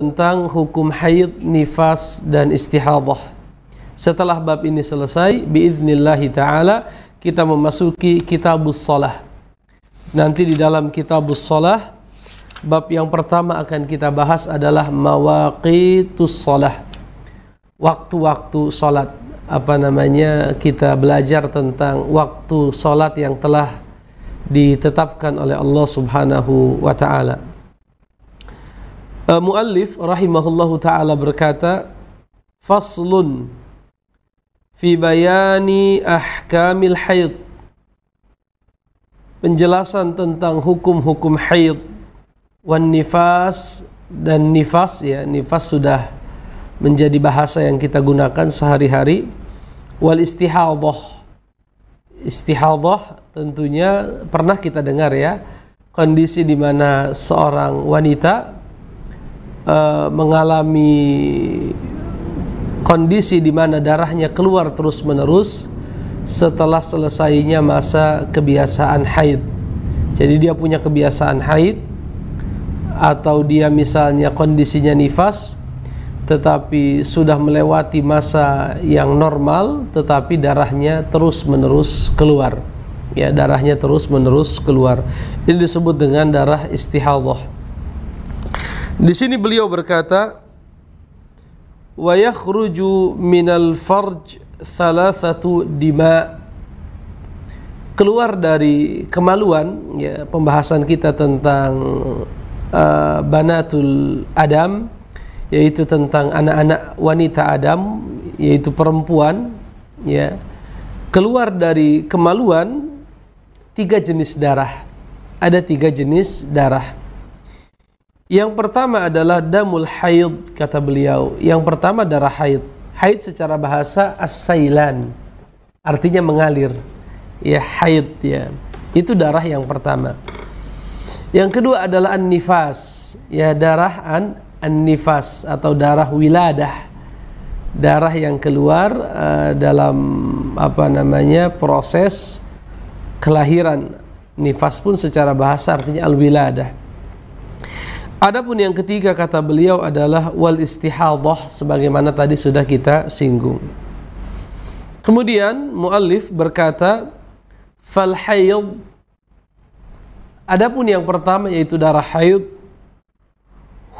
tentang hukum haid, nifas dan istihadah. Setelah bab ini selesai, biiznillahi taala kita memasuki kitabus shalah. Nanti di dalam kitabus shalah bab yang pertama akan kita bahas adalah mawaqitus shalah. Waktu-waktu salat. Apa namanya? Kita belajar tentang waktu salat yang telah ditetapkan oleh Allah Subhanahu wa taala uh, muallif rahimahullahu taala berkata faslun fi bayani ahkamil haid penjelasan tentang hukum-hukum haid wan nifas dan nifas ya nifas sudah menjadi bahasa yang kita gunakan sehari-hari wal istihadhah istihadhah tentunya pernah kita dengar ya kondisi di mana seorang wanita Eh, mengalami kondisi di mana darahnya keluar terus-menerus setelah selesainya masa kebiasaan haid. Jadi dia punya kebiasaan haid atau dia misalnya kondisinya nifas tetapi sudah melewati masa yang normal tetapi darahnya terus-menerus keluar. Ya, darahnya terus-menerus keluar. Ini disebut dengan darah istihadhah. Di sini beliau berkata وَيَخْرُجُ مِنَ minal farj thalathatu dima keluar dari kemaluan ya pembahasan kita tentang uh, banatul adam yaitu tentang anak-anak wanita adam yaitu perempuan ya keluar dari kemaluan tiga jenis darah ada tiga jenis darah yang pertama adalah damul haid kata beliau. Yang pertama darah haid. Haid secara bahasa asailan, Artinya mengalir. Ya haid ya. Itu darah yang pertama. Yang kedua adalah an-nifas. Ya darah an an-nifas atau darah wiladah. Darah yang keluar uh, dalam apa namanya proses kelahiran. Nifas pun secara bahasa artinya al-wiladah. Adapun yang ketiga kata beliau adalah wal istihadhah sebagaimana tadi sudah kita singgung. Kemudian muallif berkata fal hayd Adapun yang pertama yaitu darah haid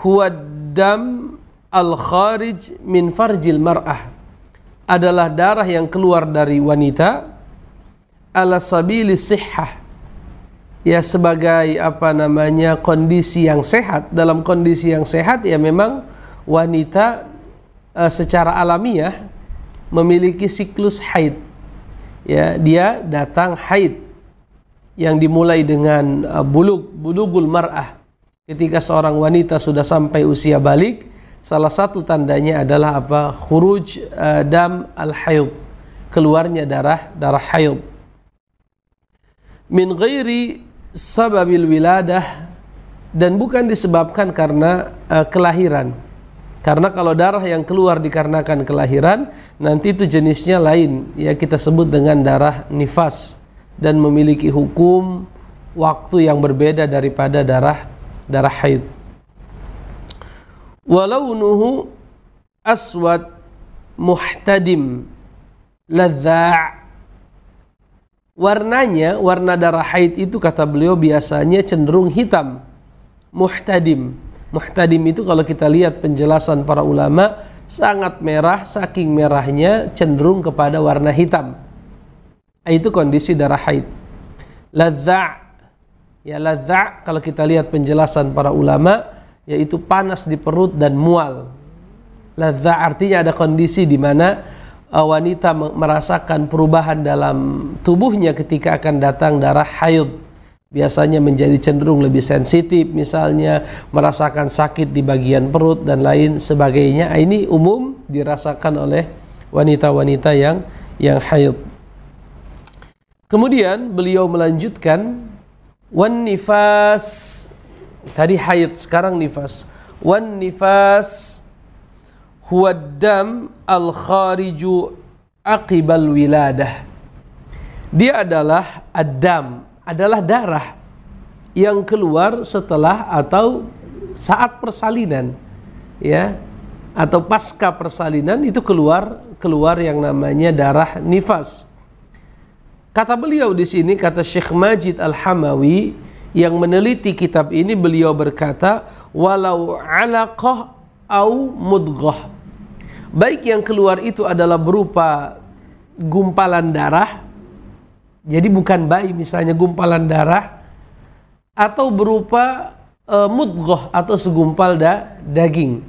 huwa dam al kharij min farjil mar'ah adalah darah yang keluar dari wanita ala sabili sihhah ya sebagai apa namanya kondisi yang sehat dalam kondisi yang sehat ya memang wanita e, secara alamiah memiliki siklus haid ya dia datang haid yang dimulai dengan e, eh, buluk bulugul mar'ah ketika seorang wanita sudah sampai usia balik salah satu tandanya adalah apa khuruj e, dam al haid keluarnya darah darah haid min ghairi sababil wiladah dan bukan disebabkan karena uh, kelahiran. Karena kalau darah yang keluar dikarenakan kelahiran, nanti itu jenisnya lain, ya kita sebut dengan darah nifas dan memiliki hukum waktu yang berbeda daripada darah darah haid. Walaunuhu aswad muhtadim ladza' warnanya warna darah haid itu kata beliau biasanya cenderung hitam muhtadim muhtadim itu kalau kita lihat penjelasan para ulama sangat merah saking merahnya cenderung kepada warna hitam itu kondisi darah haid lazza ya lazza kalau kita lihat penjelasan para ulama yaitu panas di perut dan mual lazza artinya ada kondisi di mana Eh, wanita merasakan perubahan dalam tubuhnya ketika akan datang darah haid biasanya menjadi cenderung lebih sensitif misalnya merasakan sakit di bagian perut dan lain sebagainya ah, ini umum dirasakan oleh wanita-wanita yang yang haid kemudian beliau melanjutkan wan nifas tadi haid sekarang nifas wan nifas huwa al khariju aqibal wiladah dia adalah adam adalah darah yang keluar setelah atau saat persalinan ya atau pasca persalinan itu keluar keluar yang namanya darah nifas kata beliau di sini kata Syekh Majid Al-Hamawi yang meneliti kitab ini beliau berkata walau alaqah au mudghah Baik yang keluar itu adalah berupa gumpalan darah. Jadi bukan bayi misalnya gumpalan darah atau berupa e, mudghah atau segumpal da, daging.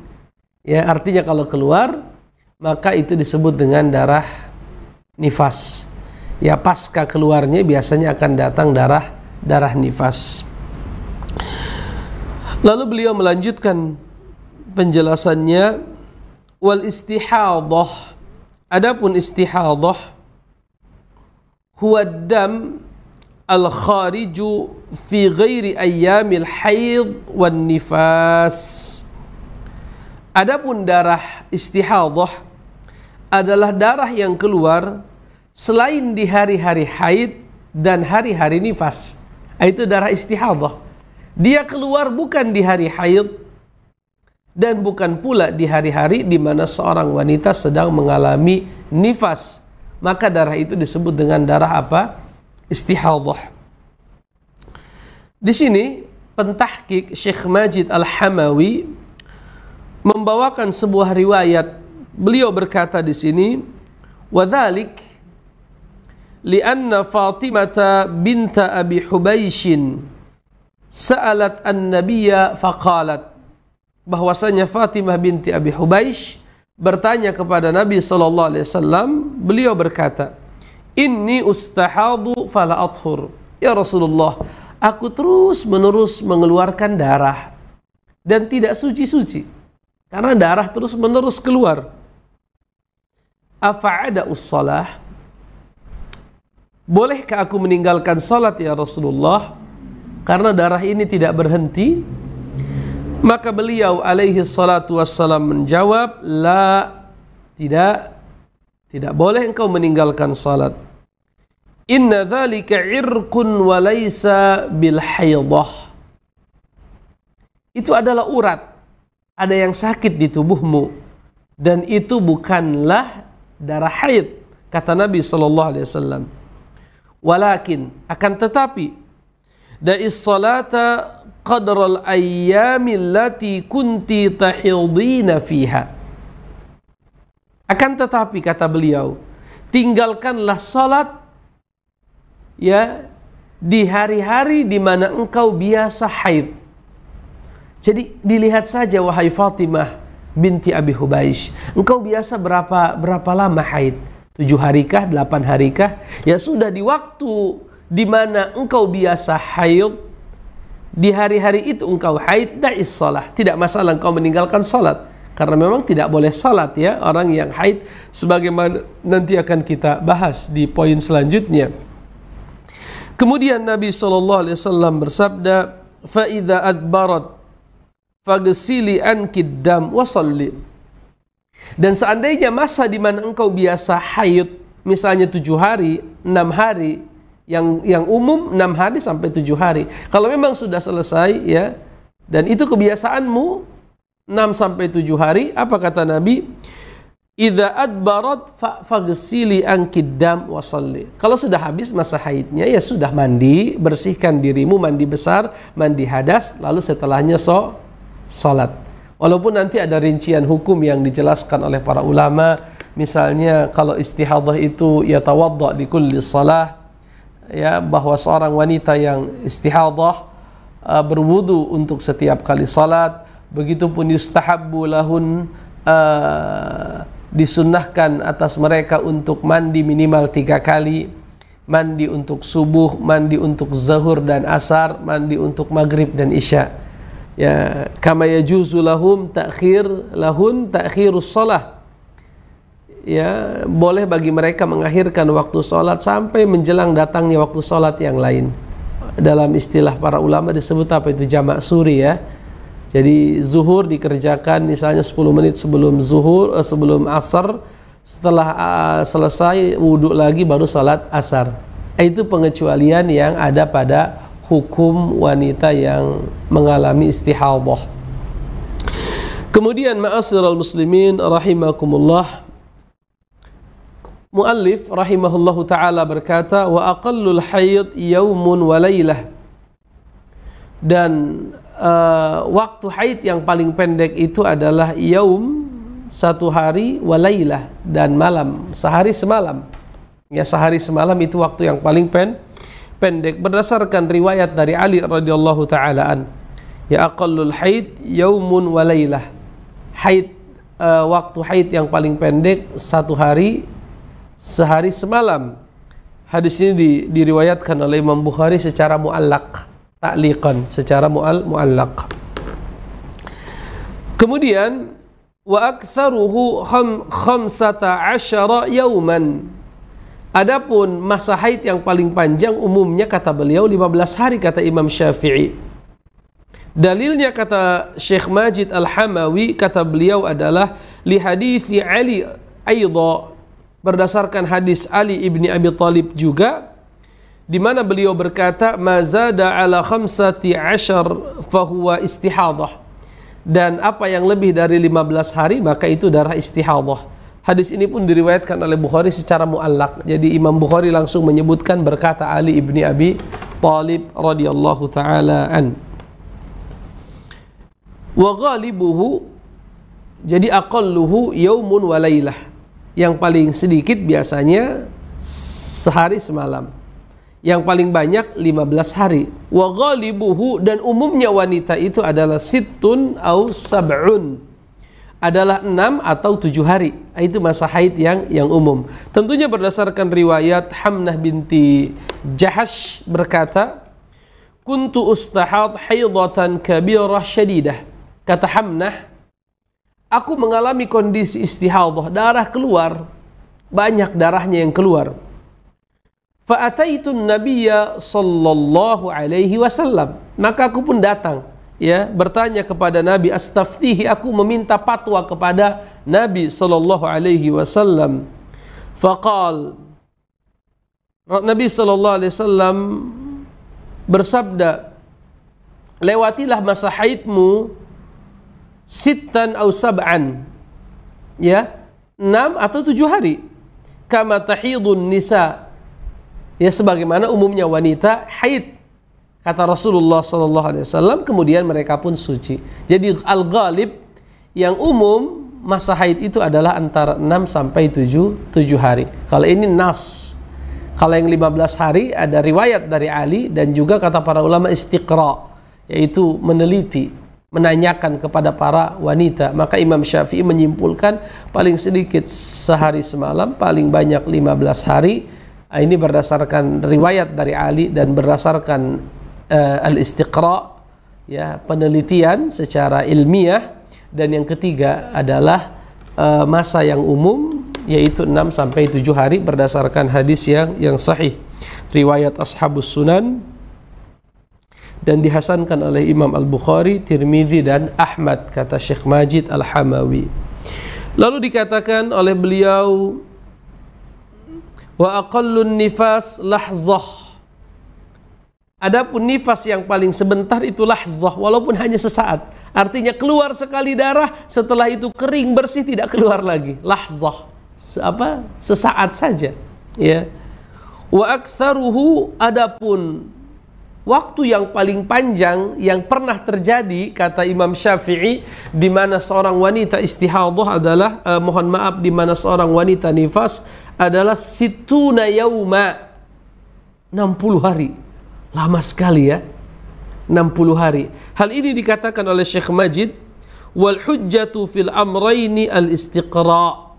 Ya, artinya kalau keluar maka itu disebut dengan darah nifas. Ya, pasca keluarnya biasanya akan datang darah darah nifas. Lalu beliau melanjutkan penjelasannya wal istihadhah adapun istihadhah huwa dam al khariju fi ghairi ayyamil haid wan nifas adapun darah istihadhah adalah darah yang keluar selain di hari-hari haid dan hari-hari nifas itu darah istihadhah dia keluar bukan di hari haid dan bukan pula di hari-hari di mana seorang wanita sedang mengalami nifas maka darah itu disebut dengan darah apa istihadhah di sini pentahkik Syekh Majid Al-Hamawi membawakan sebuah riwayat beliau berkata di sini wadzalik lianna Fatimah binta Abi Hubaishin sa'alat an-nabiyya faqalat bahwasanya Fatimah binti Abi Hubaish bertanya kepada Nabi sallallahu alaihi wasallam, beliau berkata, "Inni ustahadu fala athur." Ya Rasulullah, aku terus menerus mengeluarkan darah dan tidak suci-suci karena darah terus menerus keluar. Afa'ada ussalah? Bolehkah aku meninggalkan salat ya Rasulullah? Karena darah ini tidak berhenti maka beliau alaihi salatu wassalam menjawab, La, tidak, tidak boleh engkau meninggalkan salat. Inna dhalika irkun walaysa bil Itu adalah urat. Ada yang sakit di tubuhmu. Dan itu bukanlah darah haid. Kata Nabi saw. Walakin, akan tetapi, da'is salata qadral ayyami allati kunti tahidina fiha akan tetapi kata beliau tinggalkanlah salat ya di hari-hari di mana engkau biasa haid jadi dilihat saja wahai Fatimah binti Abi Hubaish engkau biasa berapa berapa lama haid tujuh harikah delapan harikah ya sudah di waktu di mana engkau biasa haid di hari-hari itu engkau haid da'is salat tidak masalah engkau meninggalkan salat karena memang tidak boleh salat ya orang yang haid sebagaimana nanti akan kita bahas di poin selanjutnya kemudian Nabi SAW bersabda faida adbarat fagsili ankid wasalli dan seandainya masa di mana engkau biasa haid misalnya tujuh hari, enam hari, yang yang umum 6 hari sampai 7 hari. Kalau memang sudah selesai ya dan itu kebiasaanmu 6 sampai 7 hari, apa kata Nabi? Idza adbarat faghsili angkidam salli. Kalau sudah habis masa haidnya ya sudah mandi, bersihkan dirimu mandi besar, mandi hadas, lalu setelahnya so salat. Walaupun nanti ada rincian hukum yang dijelaskan oleh para ulama, misalnya kalau istihadah itu ya tawadda di kulli salah, ya bahwa seorang wanita yang istihadah uh, berwudu untuk setiap kali salat begitupun yustahabbu lahun uh, disunnahkan atas mereka untuk mandi minimal tiga kali mandi untuk subuh mandi untuk zuhur dan asar mandi untuk maghrib dan isya ya kama yajuzu lahum ta'khir lahun ta'khirus salah ya boleh bagi mereka mengakhirkan waktu sholat sampai menjelang datangnya waktu sholat yang lain dalam istilah para ulama disebut apa itu jamak suri ya jadi zuhur dikerjakan misalnya 10 menit sebelum zuhur eh, sebelum asar setelah uh, selesai wudhu lagi baru sholat asar eh, itu pengecualian yang ada pada hukum wanita yang mengalami istihadhah kemudian ma'asirul muslimin rahimakumullah Muallif rahimahullahu taala berkata wa aqallul hayyid yaumun walaylah. Dan uh, waktu haid yang paling pendek itu adalah yaum satu hari walailah dan malam, sehari semalam. Ya sehari semalam itu waktu yang paling pen pendek berdasarkan riwayat dari Ali radhiyallahu taala an. Ya aqallul haid yaumun walailah Haid uh, waktu haid yang paling pendek satu hari sehari semalam. Hadis ini di, diriwayatkan oleh Imam Bukhari secara muallak, taklikan secara mual muallak. Kemudian wa aktsaruhu kham, khamsata asyara Adapun masa haid yang paling panjang umumnya kata beliau 15 hari kata Imam Syafi'i. Dalilnya kata Syekh Majid Al-Hamawi kata beliau adalah li hadis Ali aidha berdasarkan hadis Ali ibni Abi Talib juga di mana beliau berkata mazada ala khamsati ashar fahuwa istihadah dan apa yang lebih dari 15 hari maka itu darah istihadah hadis ini pun diriwayatkan oleh Bukhari secara muallak jadi Imam Bukhari langsung menyebutkan berkata Ali ibni Abi Talib radhiyallahu taala an wa ghalibuhu jadi aqalluhu yaumun walailah yang paling sedikit biasanya sehari semalam. Yang paling banyak 15 hari. Wa ghalibuhu dan umumnya wanita itu adalah situn au sab'un adalah 6 atau 7 hari. Ah, itu masa haid yang yang umum. Tentunya berdasarkan riwayat Hamnah binti Jahash berkata, "Kuntu ustahad haidatan kabirah syadidah." Kata Hamnah, aku mengalami kondisi istihadah, darah keluar, banyak darahnya yang keluar. Fa'ataitun nabiyya sallallahu alaihi wasallam. Maka aku pun datang ya bertanya kepada Nabi astaftihi aku meminta patwa kepada Nabi sallallahu alaihi wasallam. Faqal Nabi sallallahu alaihi wasallam bersabda lewatilah masa haidmu sittan au sab'an ya enam atau tujuh hari kama tahidun nisa ya sebagaimana umumnya wanita haid kata Rasulullah Sallallahu Alaihi Wasallam kemudian mereka pun suci jadi al ghalib yang umum masa haid itu adalah antara 6 sampai 7 7 hari kalau ini nas kalau yang 15 hari ada riwayat dari Ali dan juga kata para ulama istiqra yaitu meneliti menanyakan kepada para wanita. Maka Imam Syafi'i menyimpulkan paling sedikit sehari semalam, paling banyak 15 hari. Ah, ini berdasarkan riwayat dari Ali dan berdasarkan uh, al-istiqra ya, penelitian secara ilmiah dan yang ketiga adalah uh, masa yang umum yaitu 6 sampai 7 hari berdasarkan hadis yang yang sahih riwayat ashabus sunan dan dihasankan oleh Imam Al-Bukhari, Tirmidzi dan Ahmad kata Syekh Majid Al-Hamawi. Lalu dikatakan oleh beliau wa aqallun nifas lahzah. Adapun nifas yang paling sebentar itu lahzah walaupun hanya sesaat. Artinya keluar sekali darah setelah itu kering bersih tidak keluar lagi. Lahzah. Apa? Sesaat saja. Ya. Wa aktsaruhu adapun waktu yang paling panjang yang pernah terjadi kata Imam Syafi'i di mana seorang wanita istihadhah adalah eh, mohon maaf di mana seorang wanita nifas adalah situna yauma 60 hari lama sekali ya 60 hari hal ini dikatakan oleh Syekh Majid wal hujjatu fil amraini al istiqra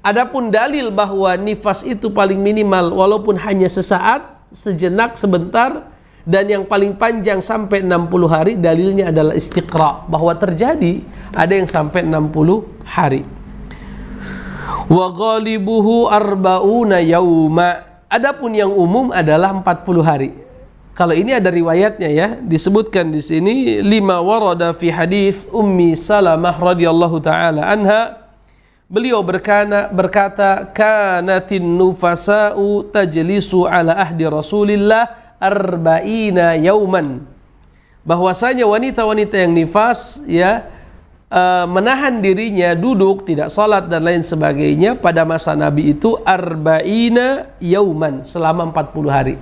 Adapun dalil bahwa nifas itu paling minimal walaupun hanya sesaat, sejenak, sebentar dan yang paling panjang sampai 60 hari dalilnya adalah istiqra bahwa terjadi ada yang sampai 60 hari wa ghalibuhu arbauna yauma adapun yang umum adalah 40 hari kalau ini ada riwayatnya ya disebutkan di sini lima warada fi hadis ummi salamah radhiyallahu taala anha beliau berkana, berkata kanatin nufasa'u tajlisu ala ahdi rasulillah arba'ina yauman bahwasanya wanita-wanita yang nifas ya eh, menahan dirinya duduk tidak salat dan lain sebagainya pada masa Nabi itu arba'ina yauman selama 40 hari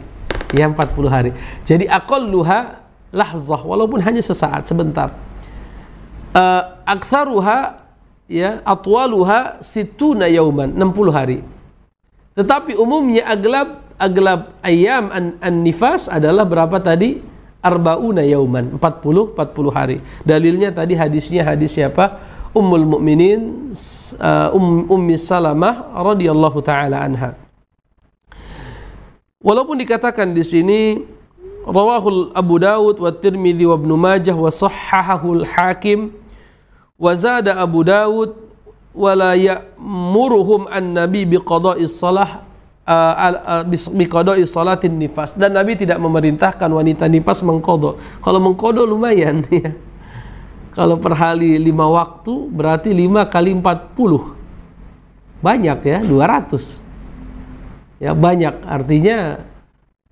ya 40 hari jadi aqalluha lahzah walaupun hanya sesaat sebentar uh, eh, aktsaruha ya atwaluha situna yauman 60 hari tetapi umumnya aglab aglab ayam an, an nifas adalah berapa tadi? Arbauna yauman, 40 40 hari. Dalilnya tadi hadisnya hadis siapa? Ummul Mukminin uh, um, Ummi Salamah radhiyallahu taala anha. Walaupun dikatakan di sini rawahul Abu Dawud wa Tirmidzi wa Ibnu Majah wa sahhahahu hakim wa zada Abu Dawud wala ya'muruhum an-nabi biqada'i salah uh, uh, nifas dan Nabi tidak memerintahkan wanita nifas mengkodo kalau mengkodo lumayan ya kalau per lima waktu berarti lima kali empat puluh banyak ya dua ratus ya banyak artinya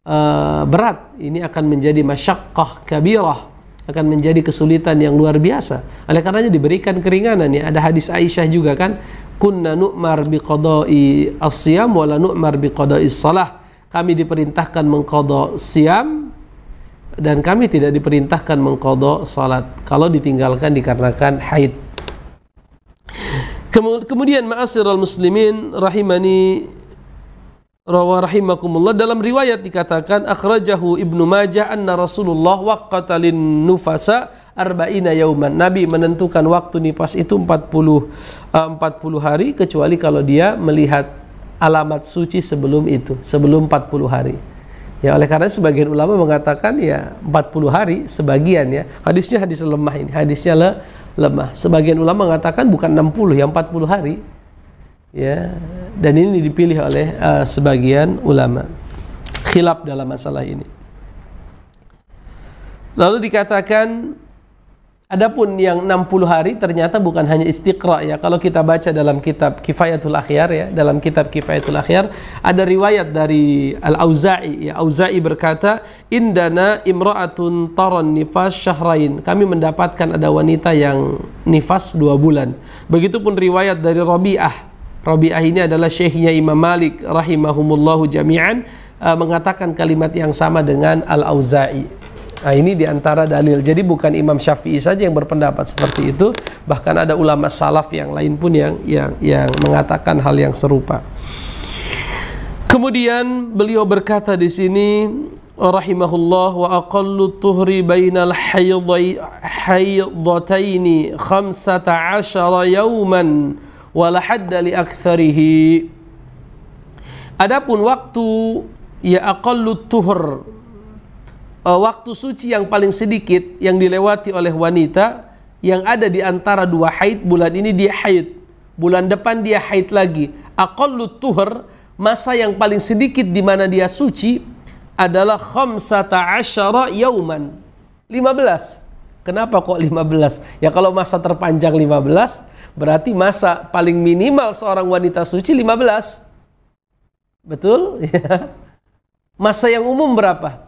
uh, berat ini akan menjadi masyakkah kabirah akan menjadi kesulitan yang luar biasa oleh karenanya diberikan keringanan ya ada hadis Aisyah juga kan kunna nu'mar biqada'i as-siyam wala nu'mar biqada'i salah kami diperintahkan mengqada siam dan kami tidak diperintahkan mengqada salat kalau ditinggalkan dikarenakan haid kemudian ma'asyiral muslimin rahimani rawa rahimakumullah dalam riwayat dikatakan akhrajahu ibnu majah anna rasulullah waqatalin nufasa arba'ina yauman. Nabi menentukan waktu nipas itu 40 40 eh, hari kecuali kalau dia melihat alamat suci sebelum itu, sebelum 40 hari. Ya oleh karena sebagian ulama mengatakan ya 40 hari sebagian ya. Hadisnya hadis lemah ini, hadisnya le, lemah. Sebagian ulama mengatakan bukan 60 yang 40 hari. Ya. Dan ini dipilih oleh uh, sebagian ulama. Khilaf dalam masalah ini. Lalu dikatakan Adapun yang 60 hari ternyata bukan hanya istiqra ya. Kalau kita baca dalam kitab Kifayatul Akhyar ya, dalam kitab Kifayatul Akhyar ada riwayat dari Al-Auza'i ya. Auza'i berkata, "Indana imra'atun taran nifas syahrain." Kami mendapatkan ada wanita yang nifas dua bulan. Begitupun riwayat dari Rabi'ah. Rabi'ah ini adalah syekhnya Imam Malik rahimahumullahu jami'an eh, mengatakan kalimat yang sama dengan Al-Auza'i. Nah, ini diantara dalil. Jadi bukan Imam Syafi'i saja yang berpendapat seperti itu, bahkan ada ulama salaf yang lain pun yang yang yang mengatakan hal yang serupa. Kemudian beliau berkata di sini rahimahullah wa aqallu tuhri bainal haydataini khamsata asyara yawman wa la hadda li aktsarihi Adapun waktu ya aqallu tuhr uh, waktu suci yang paling sedikit yang dilewati oleh wanita yang ada di antara dua haid bulan ini dia haid bulan depan dia haid lagi aqallu tuhur masa yang paling sedikit di mana dia suci adalah khamsata asyara yauman belas kenapa kok lima belas ya kalau masa terpanjang lima belas berarti masa paling minimal seorang wanita suci lima belas betul ya masa yang umum berapa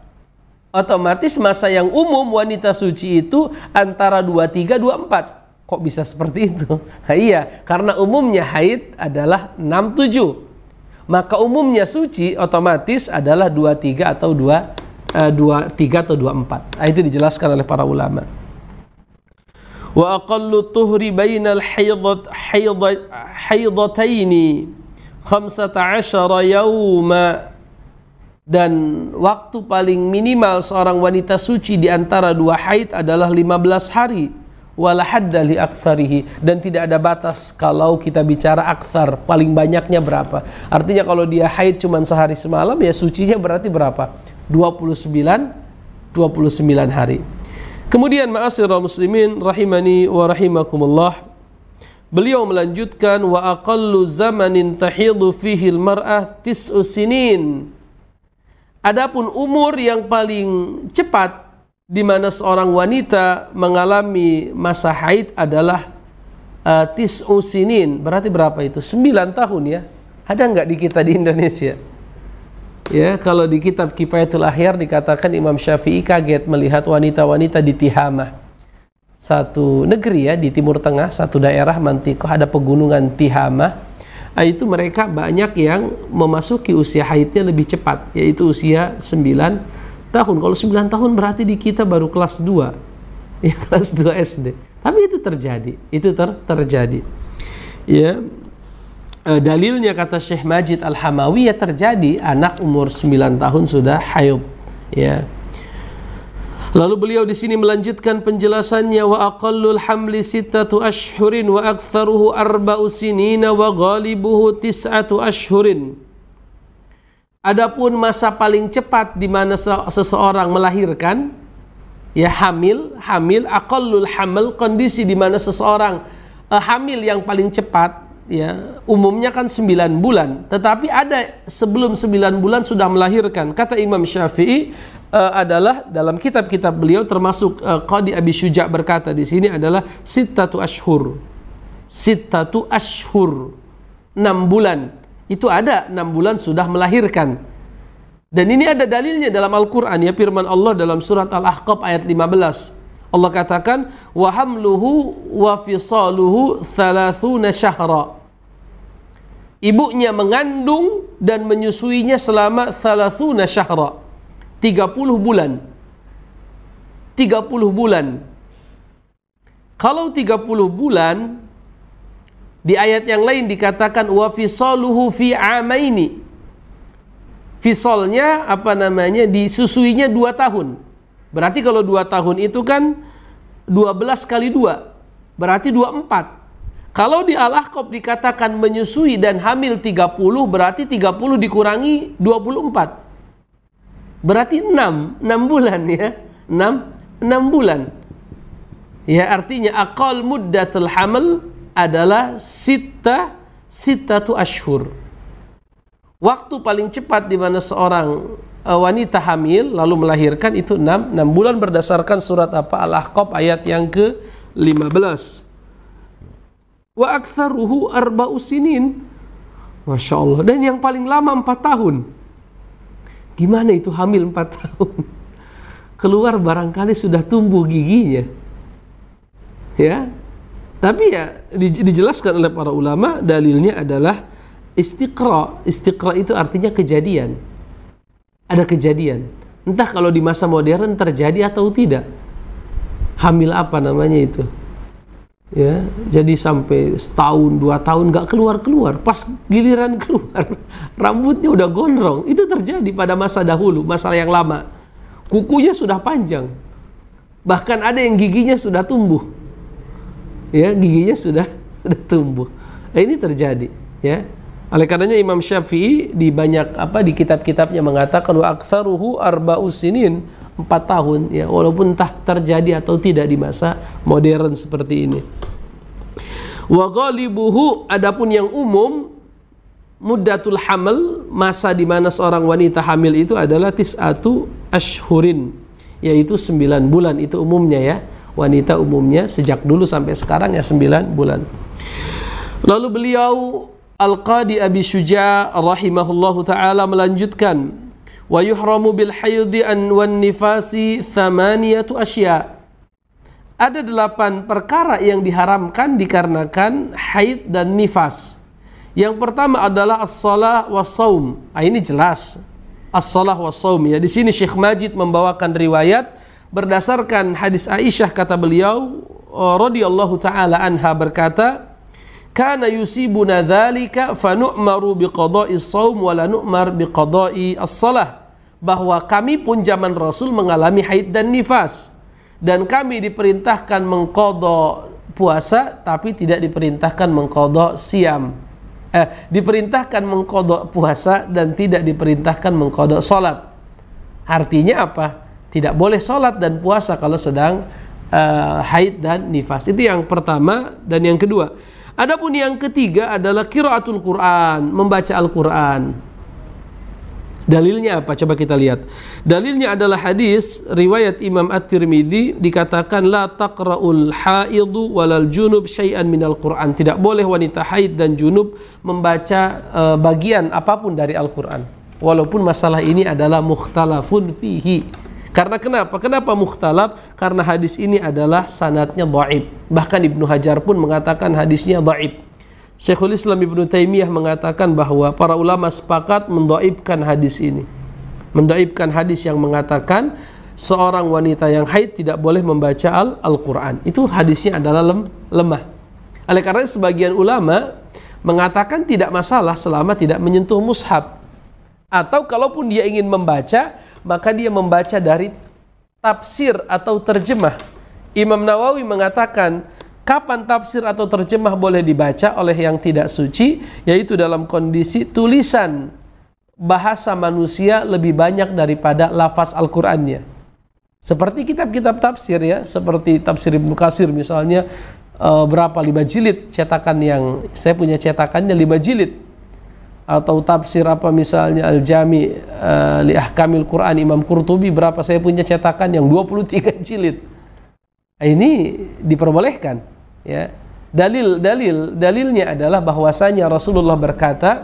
otomatis masa yang umum wanita suci itu antara 23 24 kok bisa seperti itu nah, iya karena umumnya haid adalah 67 maka umumnya suci otomatis adalah 23 atau 2 23 eh, atau 24 nah, itu dijelaskan oleh para ulama wa aqallu tuhri bainal haidat haydat haydataini 15 yawma dan waktu paling minimal seorang wanita suci di antara dua haid adalah 15 hari wala hadda li aktsarihi dan tidak ada batas kalau kita bicara aktsar paling banyaknya berapa artinya kalau dia haid cuma sehari semalam ya sucinya berarti berapa 29 29 hari kemudian ma'asyiral muslimin rahimani wa rahimakumullah Beliau melanjutkan wa aqallu zamanin tahidu fihi al-mar'ah tis'u sinin Adapun umur yang paling cepat di mana seorang wanita mengalami masa haid adalah uh, tis'u sinin. Berarti berapa itu? 9 tahun ya. Ada nggak di kita di Indonesia? Ya, kalau di kitab Kifayatul Akhyar dikatakan Imam Syafi'i kaget melihat wanita-wanita di Tihamah. Satu negeri ya di Timur Tengah, satu daerah Mantikoh ada pegunungan Tihamah Ah, itu mereka banyak yang memasuki usia haidnya lebih cepat yaitu usia 9 tahun kalau 9 tahun berarti di kita baru kelas 2 ya kelas 2 SD tapi itu terjadi itu ter terjadi ya e, dalilnya kata Syekh Majid Al-Hamawi ya terjadi anak umur 9 tahun sudah hayub, ya Lalu beliau di sini melanjutkan penjelasannya wa aqallul hamli sittatu ashhurin wa aktsaruhu arba'u sinina wa ghalibuhu tis'atu ashhurin. Adapun masa paling cepat di mana seseorang melahirkan ya hamil, hamil aqallul hamil, kondisi di mana seseorang eh, hamil yang paling cepat ya umumnya kan 9 bulan tetapi ada sebelum 9 bulan sudah melahirkan kata Imam Syafi'i uh, adalah dalam kitab-kitab beliau termasuk uh, Qadi Abi Syuja berkata di sini adalah sittatu ashur sittatu ashur 6 bulan itu ada 6 bulan sudah melahirkan dan ini ada dalilnya dalam Al-Qur'an ya firman Allah dalam surat Al-Ahqaf ayat 15 Allah katakan wa hamluhu wa fisaluhu 30 syahra ibunya mengandung dan menyusuinya selama thalathuna syahra 30 bulan 30 bulan kalau 30 bulan di ayat yang lain dikatakan wa fisaluhu fi amaini fisolnya apa namanya disusuinya 2 tahun berarti kalau 2 tahun itu kan 12 kali 2 berarti 24 kalau di Al-Ahqaf dikatakan menyusui dan hamil 30 berarti 30 dikurangi 24. Berarti 6, 6 bulan ya. 6 6 bulan. Ya artinya aqal muddatul hamil adalah sita sita tu ashur. Waktu paling cepat di mana seorang eh, wanita hamil lalu melahirkan itu 6 6 bulan berdasarkan surat apa Al-Ahqaf ayat yang ke-15. Wa aktsaruhu arba'u sinin. Masya Allah. Dan yang paling lama empat tahun. Gimana itu hamil empat tahun? Keluar barangkali sudah tumbuh giginya. Ya. Tapi ya dijelaskan oleh para ulama dalilnya adalah istiqra. Istiqra itu artinya kejadian. Ada kejadian. Entah kalau di masa modern terjadi atau tidak. Hamil apa namanya itu? ya jadi sampai setahun dua tahun nggak keluar keluar pas giliran keluar rambutnya udah gondrong itu terjadi pada masa dahulu masa yang lama kukunya sudah panjang bahkan ada yang giginya sudah tumbuh ya giginya sudah sudah tumbuh nah, ini terjadi ya oleh karenanya Imam Syafi'i di banyak apa di kitab-kitabnya mengatakan wa aktsaruhu arba'us sinin empat tahun ya walaupun entah terjadi atau tidak di masa modern seperti ini wa ghalibuhu adapun yang umum muddatul hamil masa di mana seorang wanita hamil itu adalah tis'atu ashhurin yaitu 9 bulan itu umumnya ya wanita umumnya sejak dulu sampai sekarang ya 9 bulan lalu beliau Al-Qadi Abi Syuja rahimahullahu taala melanjutkan wa an wan ada delapan perkara yang diharamkan dikarenakan haid dan nifas yang pertama adalah as-salah wa saum ah, ini jelas as-salah wa saum ya di sini Syekh Majid membawakan riwayat berdasarkan hadis Aisyah kata beliau eh, radhiyallahu taala anha berkata kana yusibuna dzalika fa nu'maru biqada'i saum wa la nu'mar biqada'i as-salah bahwa kami pun zaman Rasul mengalami haid dan nifas dan kami diperintahkan mengkodok puasa tapi tidak diperintahkan mengkodok siam eh, diperintahkan mengkodok puasa dan tidak diperintahkan mengkodok sholat artinya apa tidak boleh sholat dan puasa kalau sedang uh, haid dan nifas itu yang pertama dan yang kedua adapun yang ketiga adalah kiraatul Quran membaca Al Quran Dalilnya apa? Coba kita lihat. Dalilnya adalah hadis riwayat Imam At-Tirmidzi dikatakan la taqra'ul haidu walal junub syai'an minal Qur'an. Tidak boleh wanita haid dan junub membaca uh, bagian apapun dari Al-Qur'an. Walaupun masalah ini adalah mukhtalafun fihi. Karena kenapa? Kenapa mukhtalaf? Karena hadis ini adalah sanatnya dhaif. Bahkan Ibnu Hajar pun mengatakan hadisnya dhaif. Syekhul Islam Ibnu Taimiyah mengatakan bahwa para ulama sepakat mendoibkan hadis ini. Mendoibkan hadis yang mengatakan seorang wanita yang haid tidak boleh membaca Al-Quran. Itu hadisnya adalah lem lemah. Oleh karena sebagian ulama mengatakan tidak masalah selama tidak menyentuh mushab. Atau kalaupun dia ingin membaca, maka dia membaca dari tafsir atau terjemah. Imam Nawawi mengatakan, Kapan tafsir atau terjemah boleh dibaca oleh yang tidak suci? Yaitu dalam kondisi tulisan bahasa manusia lebih banyak daripada lafaz Al-Qur'annya. Seperti kitab-kitab tafsir ya, seperti tafsir Ibnu Kasir misalnya eh, berapa lima jilid cetakan yang saya punya cetakannya lima jilid atau tafsir apa misalnya Al-Jami eh, li Ahkamil Quran Imam Qurtubi berapa saya punya cetakan yang 23 jilid. Ini diperbolehkan ya dalil dalil dalilnya adalah bahwasanya Rasulullah berkata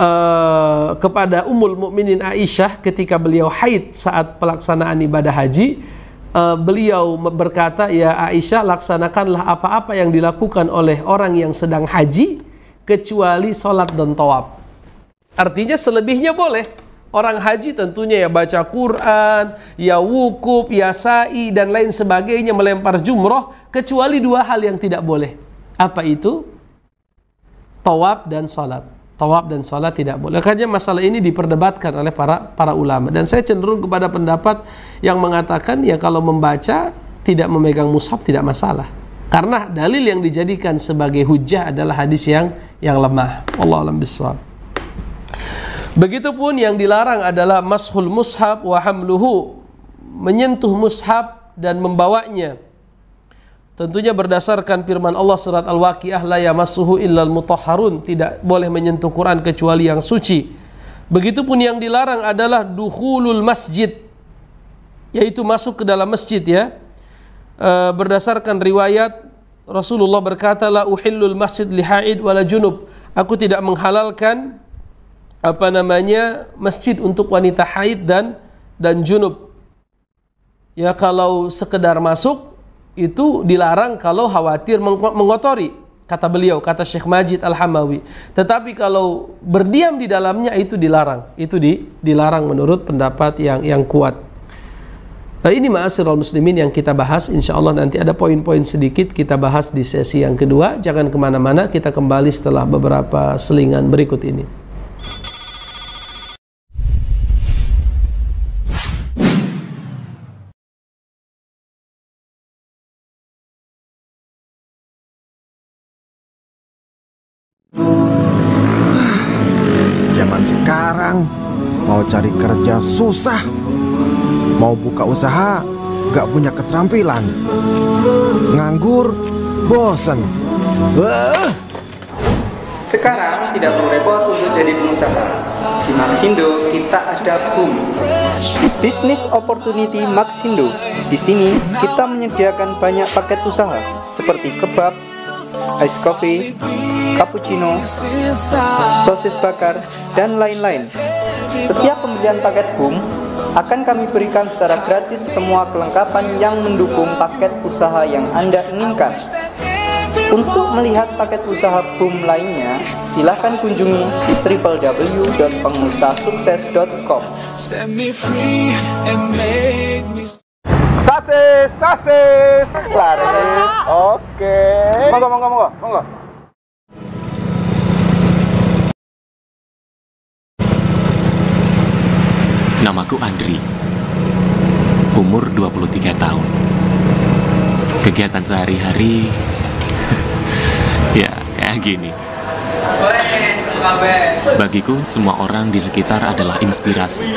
uh, kepada umul Mukminin Aisyah ketika beliau haid saat pelaksanaan ibadah haji uh, beliau berkata ya Aisyah laksanakanlah apa-apa yang dilakukan oleh orang yang sedang haji kecuali sholat dan tawaf artinya selebihnya boleh Orang haji tentunya ya baca Quran, ya wukuf, ya sa'i dan lain sebagainya melempar jumroh kecuali dua hal yang tidak boleh. Apa itu? Tawaf dan salat. Tawaf dan salat tidak boleh. Karena masalah ini diperdebatkan oleh para para ulama dan saya cenderung kepada pendapat yang mengatakan ya kalau membaca tidak memegang mushaf tidak masalah. Karena dalil yang dijadikan sebagai hujah adalah hadis yang yang lemah. Allah a'lam bishawab. Begitupun yang dilarang adalah mashul mushab wa hamluhu, menyentuh mushab dan membawanya. Tentunya berdasarkan firman Allah surat Al-Waqiah la yamassuhu illal mutahharun, tidak boleh menyentuh Quran kecuali yang suci. Begitupun yang dilarang adalah duhulul masjid, yaitu masuk ke dalam masjid ya. E, berdasarkan riwayat Rasulullah berkata la uhillul masjid lihaid wala junub. Aku tidak menghalalkan apa namanya masjid untuk wanita haid dan dan junub. Ya kalau sekedar masuk itu dilarang kalau khawatir mengotori kata beliau kata Syekh Majid Al Hamawi. Tetapi kalau berdiam di dalamnya itu dilarang. Itu di, dilarang menurut pendapat yang yang kuat. Nah, ini ma'asirul muslimin yang kita bahas insya Allah nanti ada poin-poin sedikit kita bahas di sesi yang kedua jangan kemana-mana kita kembali setelah beberapa selingan berikut ini. Sekarang mau cari kerja susah, mau buka usaha gak punya keterampilan, nganggur, bosen. Uh. Sekarang tidak perlu repot untuk jadi pengusaha. Di Maxindo kita ada boom. Business Opportunity Maxindo. Di sini kita menyediakan banyak paket usaha seperti kebab, ice coffee, cappuccino, sosis bakar, dan lain-lain. Setiap pembelian paket BOOM akan kami berikan secara gratis semua kelengkapan yang mendukung paket usaha yang Anda inginkan. Untuk melihat paket usaha BOOM lainnya, silahkan kunjungi di www.pengusahasukses.com. Sasis, sasis, lari, Oke. Monggo, monggo, monggo, monggo. Namaku Andri. Umur 23 tahun. Kegiatan sehari-hari ya kayak gini. Bagiku, semua orang di sekitar adalah inspirasi.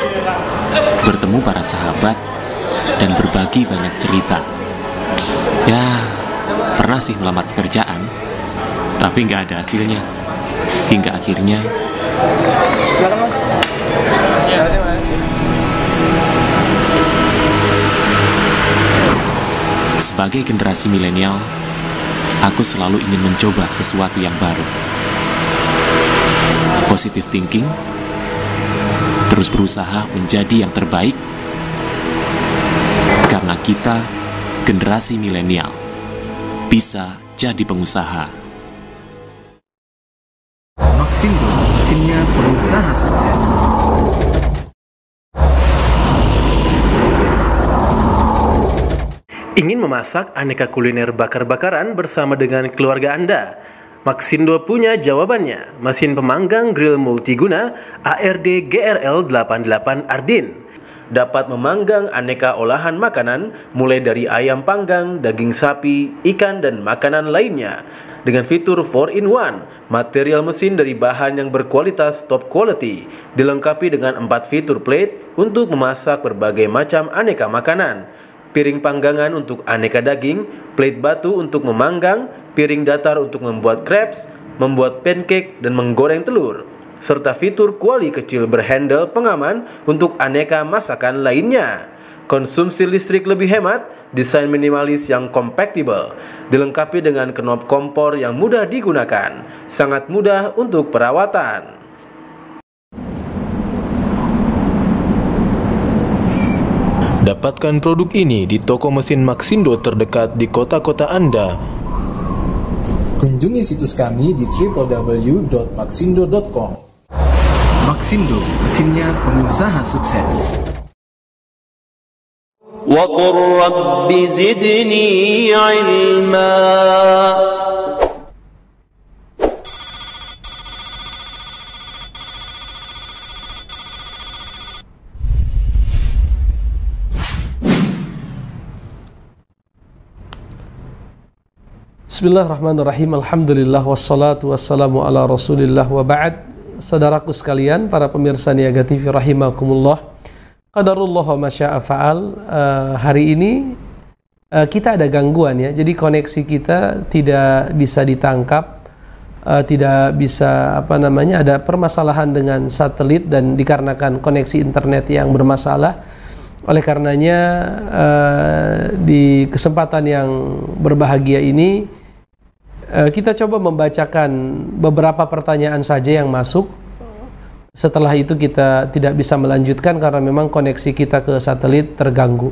Bertemu para sahabat, dan berbagi banyak cerita. Ya, pernah sih melamar pekerjaan, tapi nggak ada hasilnya. Hingga akhirnya... Silakan mas. Sebagai generasi milenial, aku selalu ingin mencoba sesuatu yang baru. Positive thinking, terus berusaha menjadi yang terbaik, karena kita, generasi milenial, bisa jadi pengusaha. Maksindo, mesinnya pengusaha sukses. Ingin memasak aneka kuliner bakar-bakaran bersama dengan keluarga Anda? Maxindo punya jawabannya. Mesin pemanggang grill multiguna ARD GRL 88 Ardin dapat memanggang aneka olahan makanan, mulai dari ayam panggang, daging sapi, ikan, dan makanan lainnya. Dengan fitur 4-in-1, material mesin dari bahan yang berkualitas top quality, dilengkapi dengan 4 fitur plate untuk memasak berbagai macam aneka makanan piring panggangan untuk aneka daging, plate batu untuk memanggang, piring datar untuk membuat crepes, membuat pancake, dan menggoreng telur serta fitur kuali kecil berhandle pengaman untuk aneka masakan lainnya. Konsumsi listrik lebih hemat, desain minimalis yang kompatibel, dilengkapi dengan knob kompor yang mudah digunakan, sangat mudah untuk perawatan. Dapatkan produk ini di toko mesin Maxindo terdekat di kota-kota Anda. Kunjungi situs kami di www.maxindo.com. Maxindo, mesinnya pengusaha sukses. وقل رب زدني علما Bismillahirrahmanirrahim. Alhamdulillah wassalatu wassalamu ala Rasulillah wa ba'd saudaraku sekalian, para pemirsa Niaga TV rahimakumullah. Qadarullah wa fa'al. Eh, hari ini eh, kita ada gangguan ya. Jadi koneksi kita tidak bisa ditangkap, eh, tidak bisa apa namanya ada permasalahan dengan satelit dan dikarenakan koneksi internet yang bermasalah. Oleh karenanya di kesempatan yang berbahagia ini Eh, kita coba membacakan beberapa pertanyaan saja yang masuk. Setelah itu kita tidak bisa melanjutkan karena memang koneksi kita ke satelit terganggu.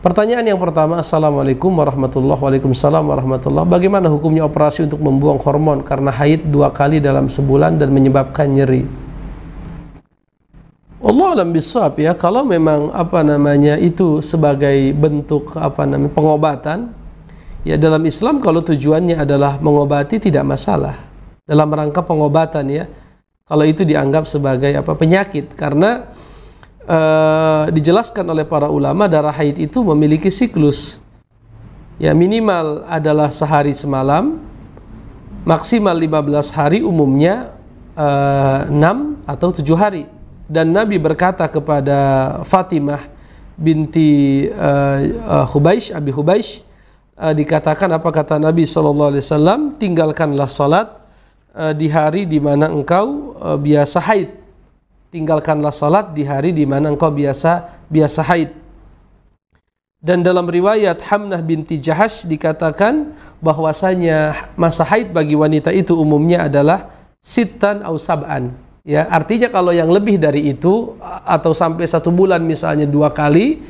Pertanyaan yang pertama, Assalamualaikum warahmatullahi Waalaikumsalam warahmatullahi Bagaimana hukumnya operasi untuk membuang hormon karena haid dua kali dalam sebulan dan menyebabkan nyeri? Allah alam bisab ya, kalau memang apa namanya itu sebagai bentuk apa namanya pengobatan, Ya dalam Islam kalau tujuannya adalah mengobati tidak masalah dalam rangka pengobatan ya. Kalau itu dianggap sebagai apa penyakit karena e, dijelaskan oleh para ulama darah haid itu memiliki siklus. Ya minimal adalah sehari semalam, maksimal 15 hari umumnya eh, enam 6 atau tujuh hari. Dan Nabi berkata kepada Fatimah binti uh, eh, uh, Hubaish, Abi Hubaish, uh, dikatakan apa kata Nabi Shallallahu Alaihi Wasallam tinggalkanlah salat uh, di hari di mana engkau uh, biasa haid tinggalkanlah salat di hari di mana engkau biasa biasa haid dan dalam riwayat Hamnah binti Jahash dikatakan bahwasanya masa haid bagi wanita itu umumnya adalah sitan ausaban sab'an ya artinya kalau yang lebih dari itu atau sampai satu bulan misalnya dua kali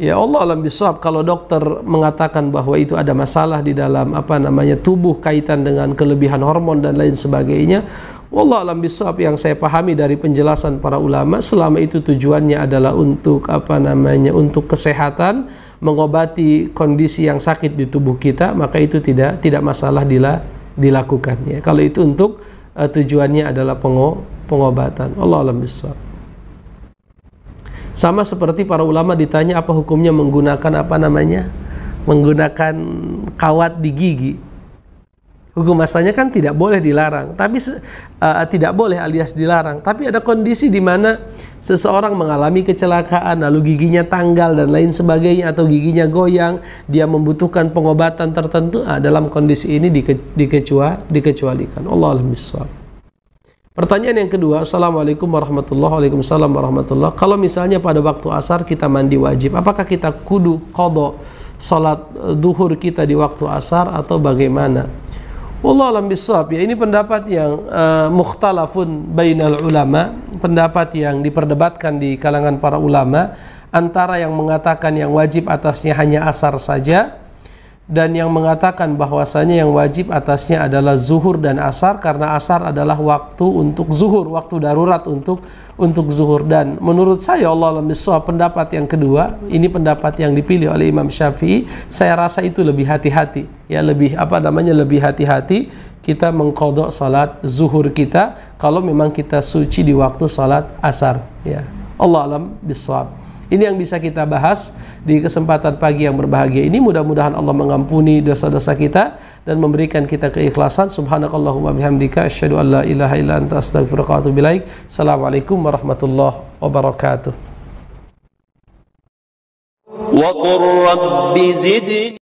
Ya Allah alam bisawab kalau dokter mengatakan bahwa itu ada masalah di dalam apa namanya tubuh kaitan dengan kelebihan hormon dan lain sebagainya. Allah alam bisawab yang saya pahami dari penjelasan para ulama selama itu tujuannya adalah untuk apa namanya untuk kesehatan mengobati kondisi yang sakit di tubuh kita maka itu tidak tidak masalah dila, dilakukan ya. Kalau itu untuk uh, tujuannya adalah pengo, pengobatan. Allah alam bisawab. Sama seperti para ulama ditanya apa hukumnya menggunakan apa namanya? Menggunakan kawat di gigi. Hukum asalnya kan tidak boleh dilarang, tapi uh, tidak boleh alias dilarang. Tapi ada kondisi di mana seseorang mengalami kecelakaan, lalu giginya tanggal dan lain sebagainya, atau giginya goyang, dia membutuhkan pengobatan tertentu. Nah, dalam kondisi ini dikecua, dikecualikan. Allah alhamdulillah. Pertanyaan yang kedua, Assalamualaikum warahmatullahi Waalaikumsalam warahmatullahi Kalau misalnya pada waktu asar kita mandi wajib, apakah kita kudu kodo sholat eh, duhur kita di waktu asar atau bagaimana? Allah alam bisawab. ya ini pendapat yang uh, mukhtalafun bainal ulama pendapat yang diperdebatkan di kalangan para ulama antara yang mengatakan yang wajib atasnya hanya asar saja dan yang mengatakan bahwasanya yang wajib atasnya adalah zuhur dan asar karena asar adalah waktu untuk zuhur, waktu darurat untuk untuk zuhur dan menurut saya Allah lebih pendapat yang kedua ini pendapat yang dipilih oleh Imam Syafi'i saya rasa itu lebih hati-hati ya lebih apa namanya lebih hati-hati kita mengkodok salat zuhur kita kalau memang kita suci di waktu salat asar ya Allah alam bisawab ini yang bisa kita bahas di kesempatan pagi yang berbahagia ini. Mudah-mudahan Allah mengampuni dosa-dosa kita dan memberikan kita keikhlasan. Subhanakallahumma bihamdika asyhadu an la ilaha illa anta astaghfiruka wa atubu Assalamualaikum warahmatullahi wabarakatuh. وقل رب زدني